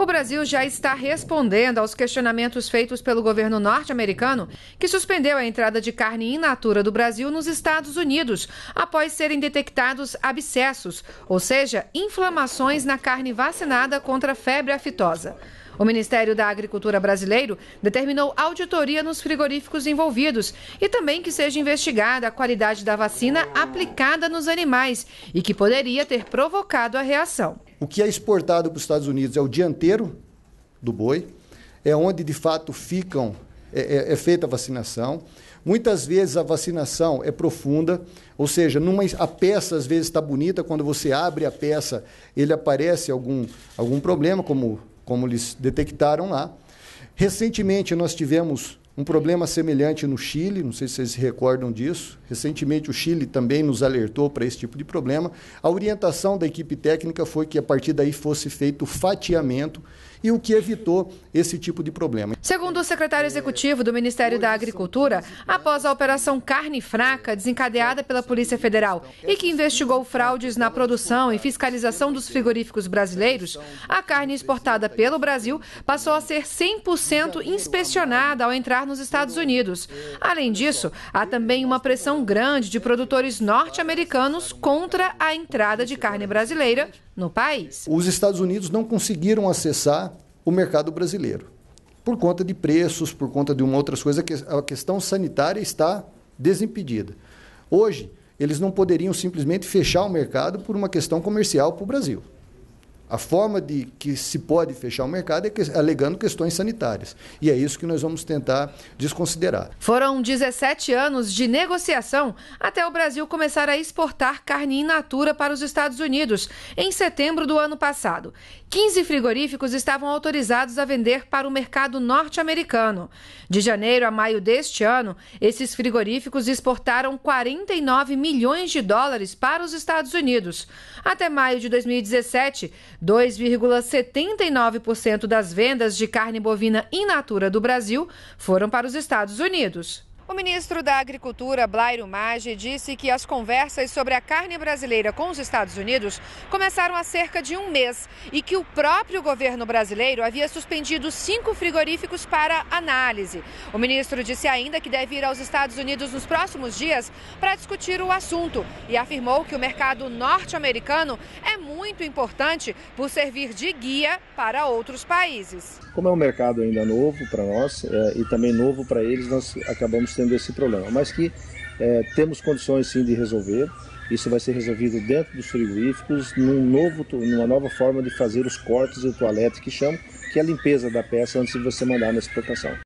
O Brasil já está respondendo aos questionamentos feitos pelo governo norte-americano, que suspendeu a entrada de carne in natura do Brasil nos Estados Unidos, após serem detectados abscessos, ou seja, inflamações na carne vacinada contra febre aftosa. O Ministério da Agricultura brasileiro determinou auditoria nos frigoríficos envolvidos e também que seja investigada a qualidade da vacina aplicada nos animais e que poderia ter provocado a reação. O que é exportado para os Estados Unidos é o dianteiro do boi, é onde de fato ficam é, é, é, feita a vacinação. Muitas vezes a vacinação é profunda, ou seja, numa, a peça às vezes está bonita, quando você abre a peça, ele aparece algum, algum problema, como, como eles detectaram lá. Recentemente nós tivemos um problema semelhante no Chile, não sei se vocês se recordam disso. Recentemente, o Chile também nos alertou para esse tipo de problema. A orientação da equipe técnica foi que a partir daí fosse feito o fatiamento e o que evitou esse tipo de problema. Segundo o secretário executivo do Ministério da Agricultura, após a operação Carne Fraca, desencadeada pela Polícia Federal e que investigou fraudes na produção e fiscalização dos frigoríficos brasileiros, a carne exportada pelo Brasil passou a ser 100% inspecionada ao entrar nos Estados Unidos. Além disso, há também uma pressão grande de produtores norte-americanos contra a entrada de carne brasileira no país. Os Estados Unidos não conseguiram acessar o mercado brasileiro por conta de preços, por conta de uma outras coisas, a questão sanitária está desimpedida. Hoje, eles não poderiam simplesmente fechar o mercado por uma questão comercial para o Brasil. A forma de que se pode fechar o mercado é que, alegando questões sanitárias. E é isso que nós vamos tentar desconsiderar. Foram 17 anos de negociação até o Brasil começar a exportar carne in natura para os Estados Unidos, em setembro do ano passado. 15 frigoríficos estavam autorizados a vender para o mercado norte-americano. De janeiro a maio deste ano, esses frigoríficos exportaram 49 milhões de dólares para os Estados Unidos. Até maio de 2017, 2,79% das vendas de carne bovina in natura do Brasil foram para os Estados Unidos. O ministro da Agricultura, Blairo Maggi, disse que as conversas sobre a carne brasileira com os Estados Unidos começaram há cerca de um mês e que o próprio governo brasileiro havia suspendido cinco frigoríficos para análise. O ministro disse ainda que deve ir aos Estados Unidos nos próximos dias para discutir o assunto e afirmou que o mercado norte-americano é muito importante por servir de guia para outros países. Como é um mercado ainda novo para nós é, e também novo para eles, nós acabamos tendo esse problema, mas que é, temos condições sim de resolver. Isso vai ser resolvido dentro dos frigoríficos, num novo, numa nova forma de fazer os cortes e o toalete que chamam, que é a limpeza da peça antes de você mandar na exportação.